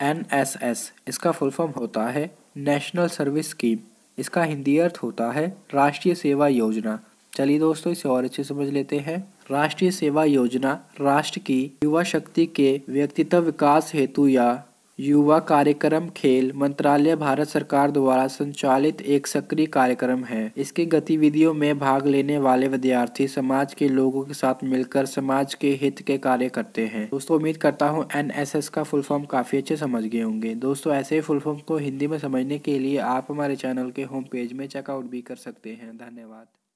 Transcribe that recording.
N S S इसका full form होता है नेशनल सर्विस स्कीम इसका हिंदी अर्थ होता है राष्ट्रीय सेवा योजना चलिए दोस्तों इसे और अच्छे समझ लेते हैं राष्ट्रीय सेवा योजना राष्ट्र की युवा शक्ति के व्यक्तित्व विकास हेतु या युवा कार्यक्रम खेल मंत्रालय भारत सरकार द्वारा संचालित एक सक्रिय कार्यक्रम है इसकी गतिविधियों में भाग लेने वाले विद्यार्थी समाज के लोगों के साथ मिलकर समाज के हित के कार्य करते हैं दोस्तों उम्मीद करता हूँ एनएसएस का फुल फॉर्म काफ़ी अच्छे समझ गए होंगे दोस्तों ऐसे ही फुल फॉर्म को हिंदी में समझने के लिए आप हमारे चैनल के होम पेज में चेकआउट भी कर सकते हैं धन्यवाद